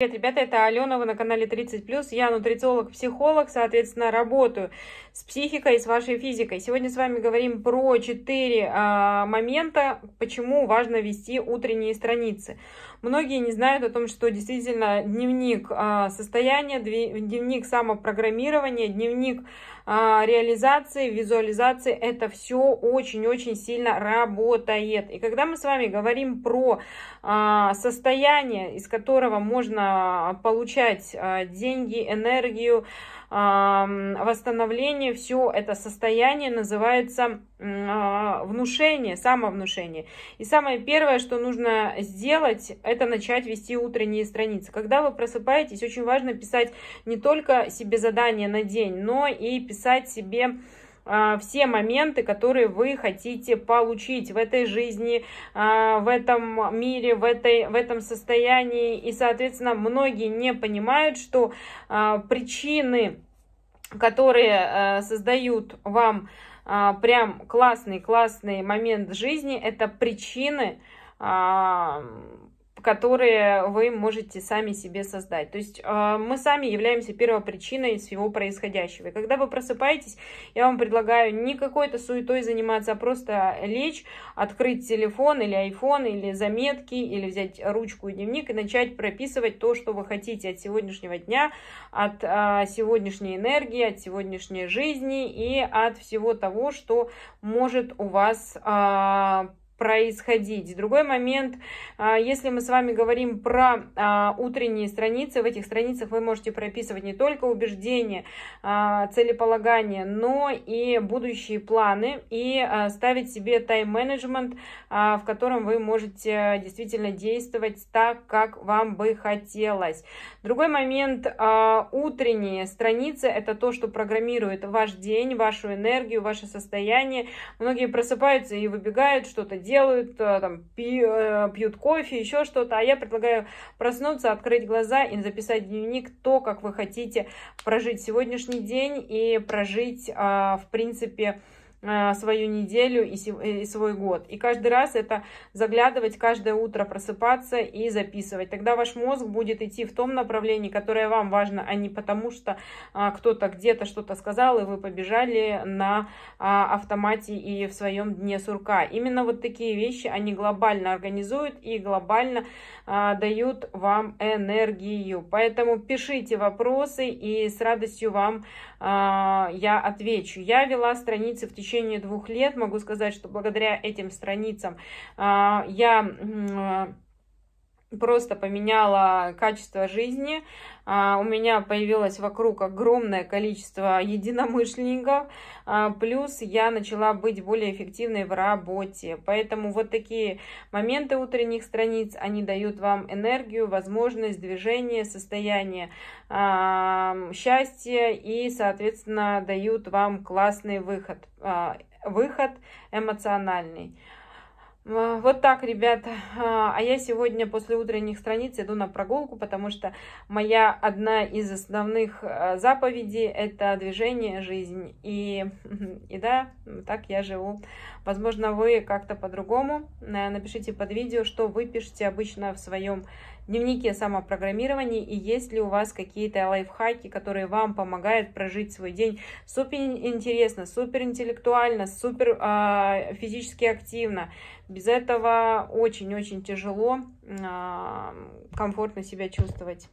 Привет, ребята, это Аленова на канале 30+. Я нутрициолог-психолог, соответственно, работаю с психикой и с вашей физикой. Сегодня с вами говорим про 4 а, момента, почему важно вести утренние страницы. Многие не знают о том, что действительно дневник а, состояния, дневник самопрограммирования, дневник а, реализации, визуализации, это все очень-очень сильно работает. И когда мы с вами говорим про а, состояние, из которого можно а, получать а, деньги, энергию, а, восстановление, все это состояние называется внушение, самовнушение. И самое первое, что нужно сделать, это начать вести утренние страницы. Когда вы просыпаетесь, очень важно писать не только себе задание на день, но и писать себе а, все моменты, которые вы хотите получить в этой жизни, а, в этом мире, в, этой, в этом состоянии. И, соответственно, многие не понимают, что а, причины, которые создают вам прям классный-классный момент жизни, это причины, которые вы можете сами себе создать. То есть э, мы сами являемся первопричиной всего происходящего. И когда вы просыпаетесь, я вам предлагаю не какой-то суетой заниматься, а просто лечь, открыть телефон или iPhone, или заметки, или взять ручку и дневник и начать прописывать то, что вы хотите от сегодняшнего дня, от э, сегодняшней энергии, от сегодняшней жизни и от всего того, что может у вас э, происходить. Другой момент, а, если мы с вами говорим про а, утренние страницы, в этих страницах вы можете прописывать не только убеждения, а, целеполагание, но и будущие планы и ставить себе тайм-менеджмент, в котором вы можете действительно действовать так, как вам бы хотелось. Другой момент, утренние страницы, это то, что программирует ваш день, вашу энергию, ваше состояние. Многие просыпаются и выбегают что-то делать, делают, э, там, э, пьют кофе, еще что-то. А я предлагаю проснуться, открыть глаза и записать дневник то, как вы хотите прожить сегодняшний день и прожить, а, в принципе, Э, свою неделю э, и свой год. И каждый раз это заглядывать, каждое утро просыпаться и записывать. Тогда ваш мозг будет идти в том направлении, которое вам важно, а не потому, что а, кто-то где-то что-то сказал, и вы побежали на а, автомате и в своем дне сурка. Именно вот такие вещи, они глобально организуют и глобально а, дают вам энергию. Поэтому пишите вопросы, и с радостью вам я отвечу. Я вела страницы в течение течение двух лет. Могу сказать, что благодаря этим страницам а, я а, просто поменяла качество жизни. А, у меня появилось вокруг огромное количество единомышленников, а, плюс я начала быть более эффективной в работе. Поэтому вот такие моменты утренних страниц, они дают вам энергию, возможность движения, состояние а, счастья и, соответственно, дают вам классный выход, выход эмоциональный. А, вот так, ребят. А, а я сегодня после утренних страниц иду на прогулку, потому что моя одна из основных а, заповедей – это движение, жизнь. И, и да, так я живу. Возможно, вы как-то по-другому. Напишите под видео, что вы пишете обычно в своем дневнике самопрограммирования и есть ли у вас какие-то лайфхаки, которые вам помогают прожить свой день супер интересно, супер интеллектуально, супер э, физически активно, без этого очень-очень тяжело а, комфортно себя чувствовать.